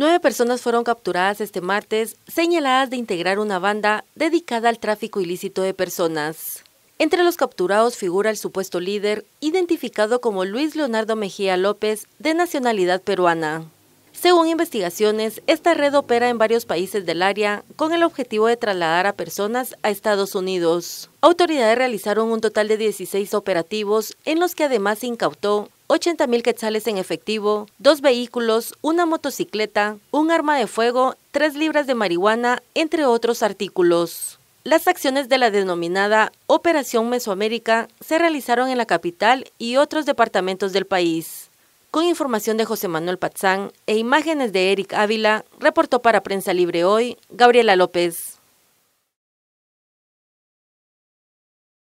Nueve personas fueron capturadas este martes, señaladas de integrar una banda dedicada al tráfico ilícito de personas. Entre los capturados figura el supuesto líder, identificado como Luis Leonardo Mejía López, de nacionalidad peruana. Según investigaciones, esta red opera en varios países del área con el objetivo de trasladar a personas a Estados Unidos. Autoridades realizaron un total de 16 operativos en los que además se incautó 80 mil quetzales en efectivo, dos vehículos, una motocicleta, un arma de fuego, tres libras de marihuana, entre otros artículos. Las acciones de la denominada Operación Mesoamérica se realizaron en la capital y otros departamentos del país. Con información de José Manuel Patzán e imágenes de Eric Ávila, reportó para Prensa Libre Hoy Gabriela López.